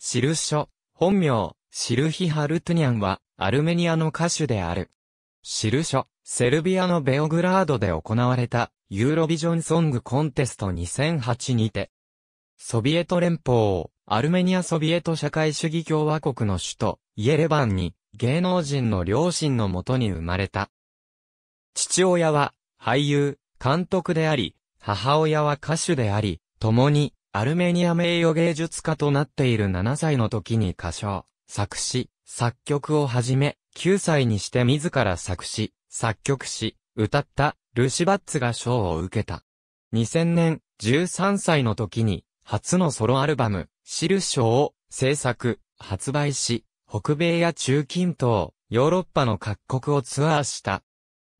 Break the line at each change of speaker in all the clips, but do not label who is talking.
シルショ、本名、シルヒ・ハルトゥニャンは、アルメニアの歌手である。シルショ、セルビアのベオグラードで行われた、ユーロビジョンソングコンテスト2008にて、ソビエト連邦、アルメニアソビエト社会主義共和国の首都、イエレバンに、芸能人の両親のもとに生まれた。父親は、俳優、監督であり、母親は歌手であり、共に、アルメニア名誉芸術家となっている7歳の時に歌唱、作詞、作曲をはじめ、9歳にして自ら作詞、作曲し、歌った、ルシバッツが賞を受けた。2000年、13歳の時に、初のソロアルバム、シル賞を制作、発売し、北米や中近東、ヨーロッパの各国をツアーした。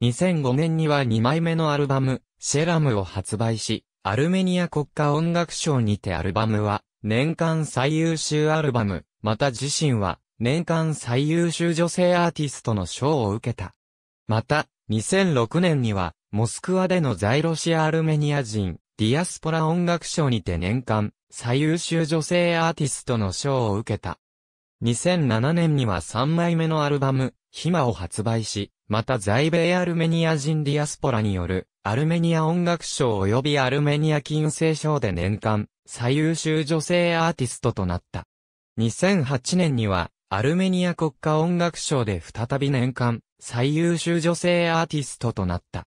2005年には2枚目のアルバム、シェラムを発売し、アルメニア国家音楽賞にてアルバムは、年間最優秀アルバム、また自身は、年間最優秀女性アーティストの賞を受けた。また、2006年には、モスクワでの在ロシアアルメニア人、ディアスポラ音楽賞にて年間、最優秀女性アーティストの賞を受けた。2007年には3枚目のアルバム、ヒマを発売し、また在米アルメニア人ディアスポラによる、アルメニア音楽賞及びアルメニア金星賞で年間、最優秀女性アーティストとなった。2008年には、アルメニア国家音楽賞で再び年間、最優秀女性アーティストとなった。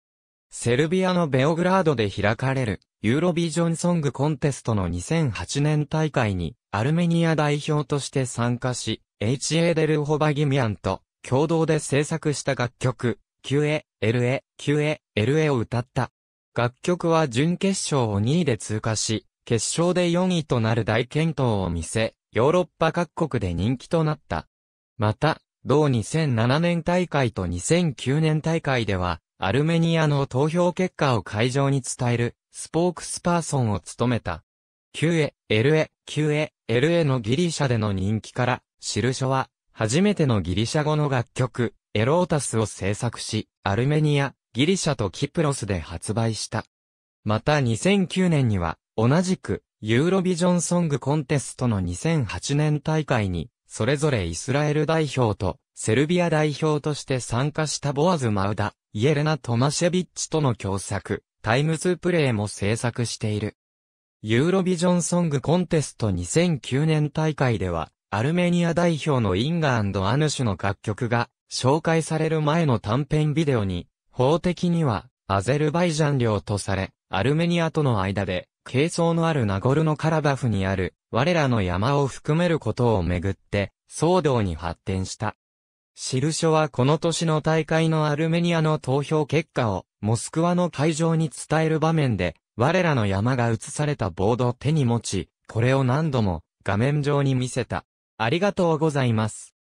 セルビアのベオグラードで開かれる、ユーロビジョンソングコンテストの2008年大会に、アルメニア代表として参加し、HA デルホバギミアンと、共同で制作した楽曲、QA、LA、QA、LA を歌った。楽曲は準決勝を2位で通過し、決勝で4位となる大健闘を見せ、ヨーロッパ各国で人気となった。また、同2007年大会と2009年大会では、アルメニアの投票結果を会場に伝える、スポークスパーソンを務めた。QA、LA、QA、LA のギリシャでの人気から、印は、初めてのギリシャ語の楽曲、エロータスを制作し、アルメニア、ギリシャとキプロスで発売した。また2009年には、同じく、ユーロビジョンソングコンテストの2008年大会に、それぞれイスラエル代表と、セルビア代表として参加したボアズ・マウダ、イエレナ・トマシェビッチとの共作、タイムズプレイも制作している。ユーロビジョンソングコンテスト2009年大会では、アルメニア代表のインガアヌシュの楽曲が紹介される前の短編ビデオに、法的にはアゼルバイジャン領とされ、アルメニアとの間で、軽装のあるナゴルノカラバフにある、我らの山を含めることをめぐって、騒動に発展した。シルショはこの年の大会のアルメニアの投票結果を、モスクワの会場に伝える場面で、我らの山が映されたボードを手に持ち、これを何度も画面上に見せた。ありがとうございます。